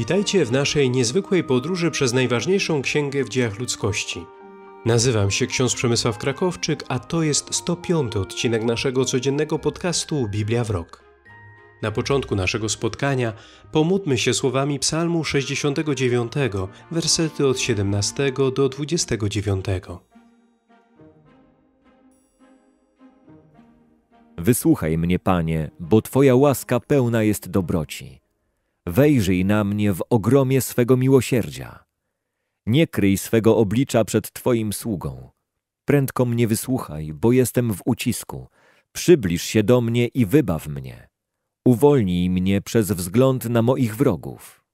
Witajcie w naszej niezwykłej podróży przez najważniejszą księgę w dziejach ludzkości. Nazywam się ksiądz Przemysław Krakowczyk, a to jest 105 odcinek naszego codziennego podcastu Biblia w Rok. Na początku naszego spotkania pomódmy się słowami Psalmu 69, wersety od 17 do 29. Wysłuchaj mnie, Panie, bo Twoja łaska pełna jest dobroci wejrzyj na mnie w ogromie swego miłosierdzia. Nie kryj swego oblicza przed Twoim sługą. Prędko mnie wysłuchaj, bo jestem w ucisku. Przybliż się do mnie i wybaw mnie. Uwolnij mnie przez wzgląd na moich wrogów.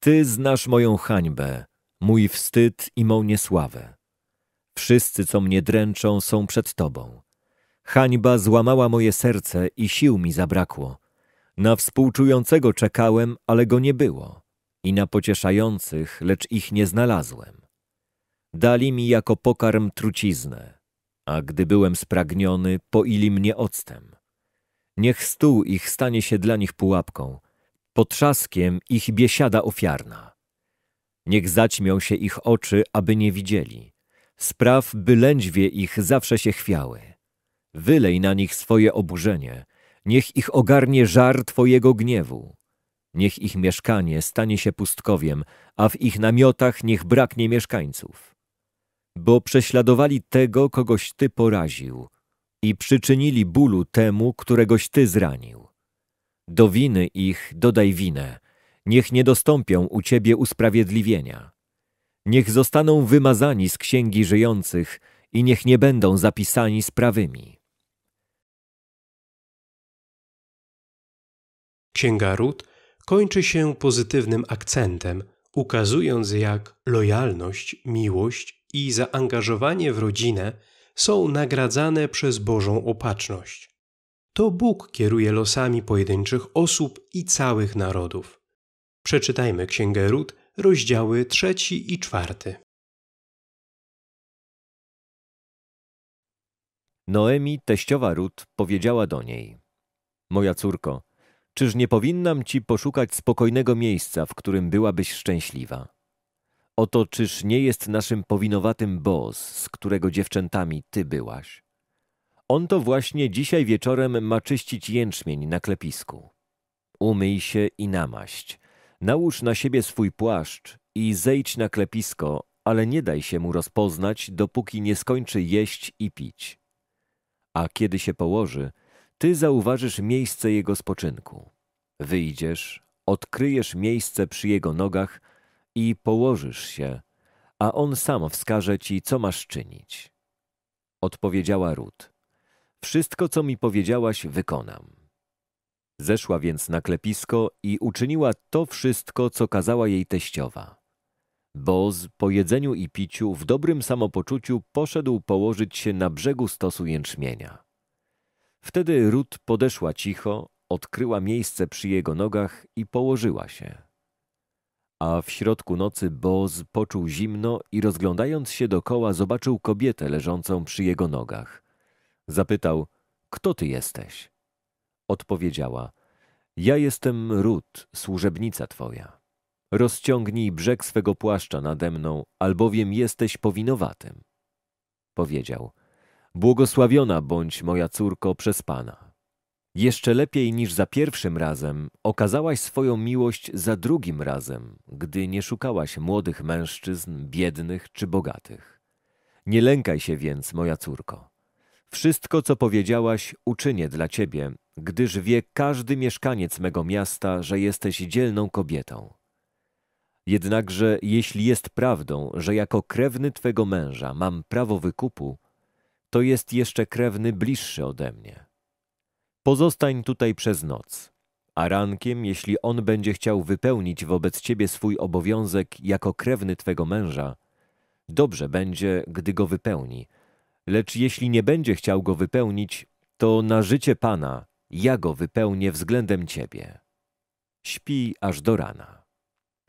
Ty znasz moją hańbę, mój wstyd i mą niesławę. Wszyscy, co mnie dręczą, są przed Tobą. Hańba złamała moje serce i sił mi zabrakło na współczującego czekałem, ale go nie było, i na pocieszających, lecz ich nie znalazłem. Dali mi jako pokarm truciznę, a gdy byłem spragniony, poili mnie octem. Niech stół ich stanie się dla nich pułapką, potrzaskiem ich biesiada ofiarna. Niech zaćmią się ich oczy, aby nie widzieli. Spraw, by lędźwie ich zawsze się chwiały. Wylej na nich swoje oburzenie – Niech ich ogarnie żar Twojego gniewu. Niech ich mieszkanie stanie się pustkowiem, a w ich namiotach niech braknie mieszkańców. Bo prześladowali tego, kogoś Ty poraził i przyczynili bólu temu, któregoś Ty zranił. Do winy ich dodaj winę, niech nie dostąpią u Ciebie usprawiedliwienia. Niech zostaną wymazani z księgi żyjących i niech nie będą zapisani z prawymi. Księga Ród kończy się pozytywnym akcentem, ukazując jak lojalność, miłość i zaangażowanie w rodzinę są nagradzane przez Bożą opatrzność. To Bóg kieruje losami pojedynczych osób i całych narodów. Przeczytajmy Księgę Ród rozdziały trzeci i czwarty. Noemi, teściowa Ród powiedziała do niej: Moja córko, Czyż nie powinnam ci poszukać spokojnego miejsca, w którym byłabyś szczęśliwa? Oto czyż nie jest naszym powinowatym Boz, z którego dziewczętami ty byłaś? On to właśnie dzisiaj wieczorem ma czyścić jęczmień na klepisku. Umyj się i namaść. Nałóż na siebie swój płaszcz i zejdź na klepisko, ale nie daj się mu rozpoznać, dopóki nie skończy jeść i pić. A kiedy się położy, ty zauważysz miejsce jego spoczynku. Wyjdziesz, odkryjesz miejsce przy jego nogach i położysz się, a on sam wskaże ci, co masz czynić. Odpowiedziała Rut. Wszystko, co mi powiedziałaś, wykonam. Zeszła więc na klepisko i uczyniła to wszystko, co kazała jej teściowa. Boz po jedzeniu i piciu w dobrym samopoczuciu poszedł położyć się na brzegu stosu jęczmienia. Wtedy Rut podeszła cicho, odkryła miejsce przy jego nogach i położyła się. A w środku nocy Boz poczuł zimno i rozglądając się dokoła zobaczył kobietę leżącą przy jego nogach. Zapytał, kto ty jesteś? Odpowiedziała, ja jestem Rut, służebnica twoja. Rozciągnij brzeg swego płaszcza nade mną, albowiem jesteś powinowatym. Powiedział, Błogosławiona bądź moja córko przez Pana. Jeszcze lepiej niż za pierwszym razem okazałaś swoją miłość za drugim razem, gdy nie szukałaś młodych mężczyzn, biednych czy bogatych. Nie lękaj się więc, moja córko. Wszystko, co powiedziałaś, uczynię dla ciebie, gdyż wie każdy mieszkaniec mego miasta, że jesteś dzielną kobietą. Jednakże, jeśli jest prawdą, że jako krewny twego męża mam prawo wykupu, to jest jeszcze krewny bliższy ode mnie. Pozostań tutaj przez noc, a rankiem, jeśli on będzie chciał wypełnić wobec ciebie swój obowiązek jako krewny twego męża, dobrze będzie, gdy go wypełni. Lecz jeśli nie będzie chciał go wypełnić, to na życie Pana ja go wypełnię względem ciebie. Śpi aż do rana.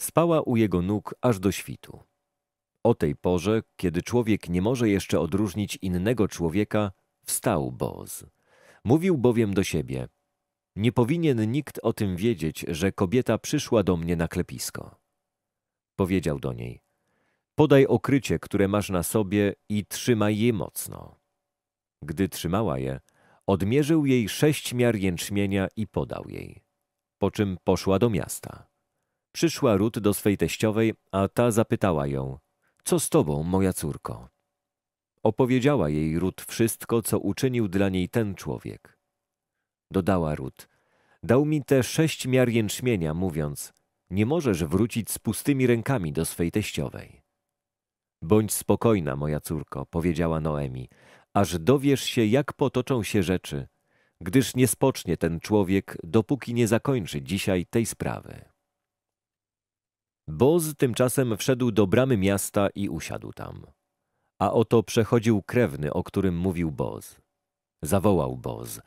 Spała u jego nóg aż do świtu. O tej porze, kiedy człowiek nie może jeszcze odróżnić innego człowieka, wstał Boz. Mówił bowiem do siebie: Nie powinien nikt o tym wiedzieć, że kobieta przyszła do mnie na klepisko. Powiedział do niej: Podaj okrycie, które masz na sobie i trzymaj je mocno. Gdy trzymała je, odmierzył jej sześć miar jęczmienia i podał jej. Po czym poszła do miasta. Przyszła ród do swej teściowej, a ta zapytała ją – co z tobą, moja córko? Opowiedziała jej Rut wszystko, co uczynił dla niej ten człowiek. Dodała Rut, dał mi te sześć miar jęczmienia, mówiąc, nie możesz wrócić z pustymi rękami do swej teściowej. Bądź spokojna, moja córko, powiedziała Noemi, aż dowiesz się, jak potoczą się rzeczy, gdyż nie spocznie ten człowiek, dopóki nie zakończy dzisiaj tej sprawy. Boz tymczasem wszedł do bramy miasta i usiadł tam. A oto przechodził krewny, o którym mówił Boz. Zawołał Boz.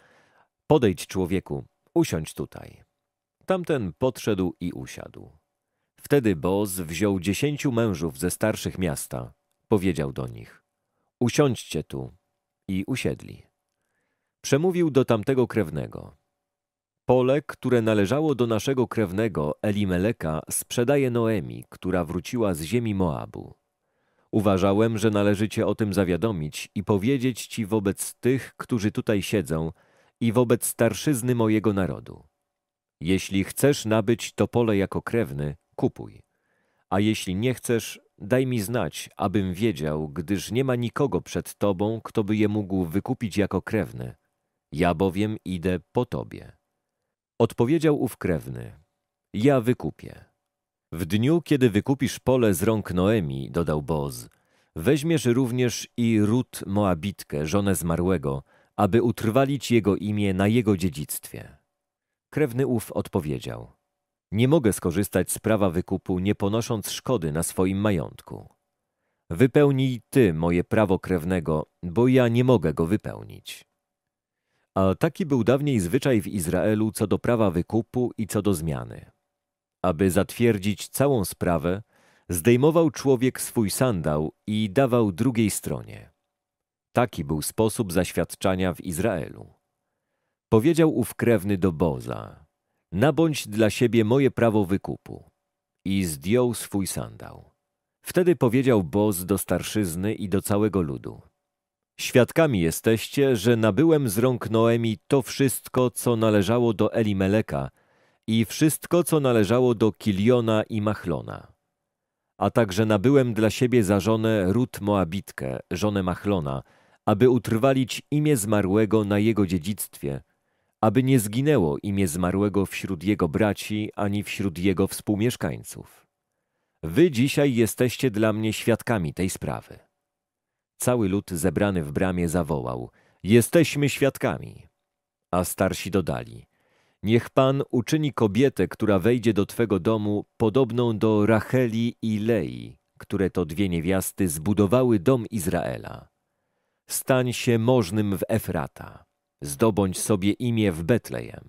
Podejdź człowieku, usiądź tutaj. Tamten podszedł i usiadł. Wtedy Boz wziął dziesięciu mężów ze starszych miasta. Powiedział do nich, usiądźcie tu. I usiedli. Przemówił do tamtego krewnego. Pole, które należało do naszego krewnego Elimeleka, sprzedaje Noemi, która wróciła z ziemi Moabu. Uważałem, że należy cię o tym zawiadomić i powiedzieć ci wobec tych, którzy tutaj siedzą i wobec starszyzny mojego narodu. Jeśli chcesz nabyć to pole jako krewny, kupuj. A jeśli nie chcesz, daj mi znać, abym wiedział, gdyż nie ma nikogo przed tobą, kto by je mógł wykupić jako krewny. Ja bowiem idę po tobie. Odpowiedział ów krewny, ja wykupię. W dniu, kiedy wykupisz pole z rąk Noemi, dodał Boz, weźmiesz również i Rut Moabitkę, żonę zmarłego, aby utrwalić jego imię na jego dziedzictwie. Krewny ów odpowiedział, nie mogę skorzystać z prawa wykupu, nie ponosząc szkody na swoim majątku. Wypełnij ty moje prawo krewnego, bo ja nie mogę go wypełnić. A taki był dawniej zwyczaj w Izraelu co do prawa wykupu i co do zmiany. Aby zatwierdzić całą sprawę, zdejmował człowiek swój sandał i dawał drugiej stronie. Taki był sposób zaświadczania w Izraelu. Powiedział ów krewny do Boza, nabądź dla siebie moje prawo wykupu. I zdjął swój sandał. Wtedy powiedział Boz do starszyzny i do całego ludu. Świadkami jesteście, że nabyłem z rąk Noemi to wszystko, co należało do Elimeleka i wszystko, co należało do Kiliona i Machlona. A także nabyłem dla siebie za żonę Rut Moabitkę, żonę Machlona, aby utrwalić imię zmarłego na jego dziedzictwie, aby nie zginęło imię zmarłego wśród jego braci ani wśród jego współmieszkańców. Wy dzisiaj jesteście dla mnie świadkami tej sprawy. Cały lud zebrany w bramie zawołał: Jesteśmy świadkami. A starsi dodali: Niech Pan uczyni kobietę, która wejdzie do Twego domu, podobną do Racheli i Lei, które to dwie niewiasty zbudowały dom Izraela. Stań się możnym w Efrata, zdobądź sobie imię w Betlejem.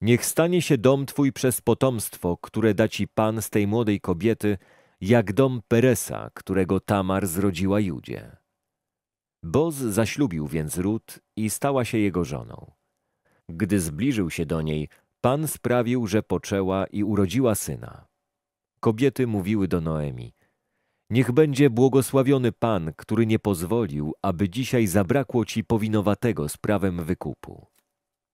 Niech stanie się dom Twój przez potomstwo, które da Ci Pan z tej młodej kobiety, jak dom Peresa, którego Tamar zrodziła Judzie. Boz zaślubił więc Rut i stała się jego żoną. Gdy zbliżył się do niej, Pan sprawił, że poczęła i urodziła syna. Kobiety mówiły do Noemi, Niech będzie błogosławiony Pan, który nie pozwolił, aby dzisiaj zabrakło ci powinowatego z prawem wykupu.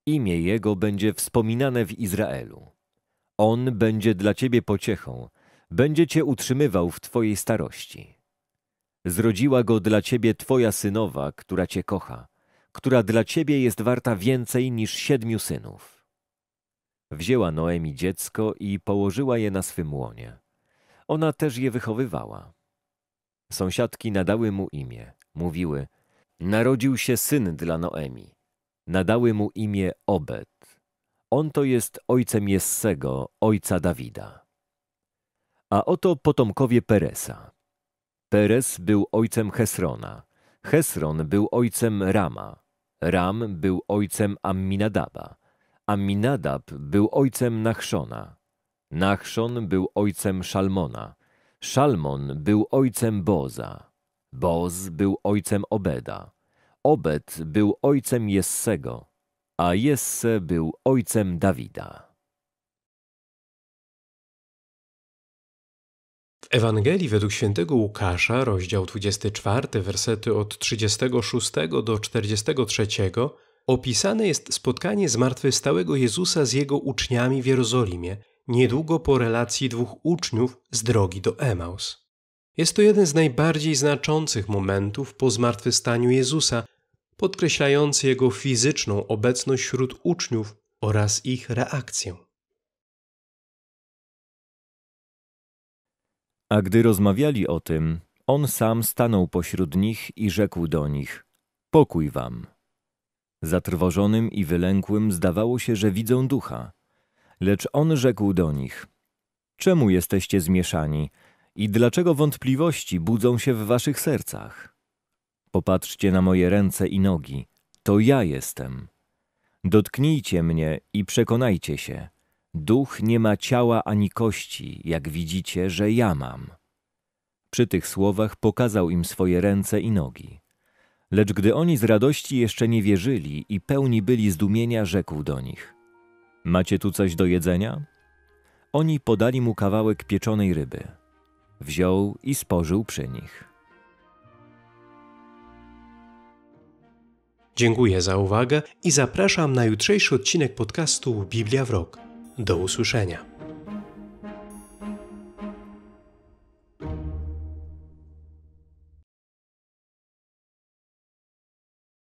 Imię jego będzie wspominane w Izraelu. On będzie dla ciebie pociechą, będzie cię utrzymywał w twojej starości. Zrodziła go dla ciebie twoja synowa, która cię kocha, która dla ciebie jest warta więcej niż siedmiu synów. Wzięła Noemi dziecko i położyła je na swym łonie. Ona też je wychowywała. Sąsiadki nadały mu imię. Mówiły, narodził się syn dla Noemi. Nadały mu imię Obed. On to jest ojcem Jessego, ojca Dawida. A oto potomkowie Peresa. Perez był ojcem Hesrona, Hesron był ojcem Rama, Ram był ojcem Amminadaba, Amminadab był ojcem Nachszona, Nachszon był ojcem Szalmona, Szalmon był ojcem Boza, Boz był ojcem Obeda, Obed był ojcem Jessego, a Jesse był ojcem Dawida. W Ewangelii według świętego Łukasza, rozdział 24, wersety od 36 do 43, opisane jest spotkanie zmartwychwstałego Jezusa z jego uczniami w Jerozolimie, niedługo po relacji dwóch uczniów z drogi do Emaus. Jest to jeden z najbardziej znaczących momentów po zmartwychwstaniu Jezusa, podkreślający jego fizyczną obecność wśród uczniów oraz ich reakcję. A gdy rozmawiali o tym, on sam stanął pośród nich i rzekł do nich: Pokój wam. Zatrwożonym i wylękłym zdawało się, że widzą ducha. Lecz on rzekł do nich: Czemu jesteście zmieszani i dlaczego wątpliwości budzą się w waszych sercach? Popatrzcie na moje ręce i nogi, to ja jestem. Dotknijcie mnie i przekonajcie się. Duch nie ma ciała ani kości, jak widzicie, że ja mam. Przy tych słowach pokazał im swoje ręce i nogi. Lecz gdy oni z radości jeszcze nie wierzyli i pełni byli zdumienia, rzekł do nich: Macie tu coś do jedzenia? Oni podali mu kawałek pieczonej ryby. Wziął i spożył przy nich. Dziękuję za uwagę i zapraszam na jutrzejszy odcinek podcastu Biblia w Rok. Do usłyszenia.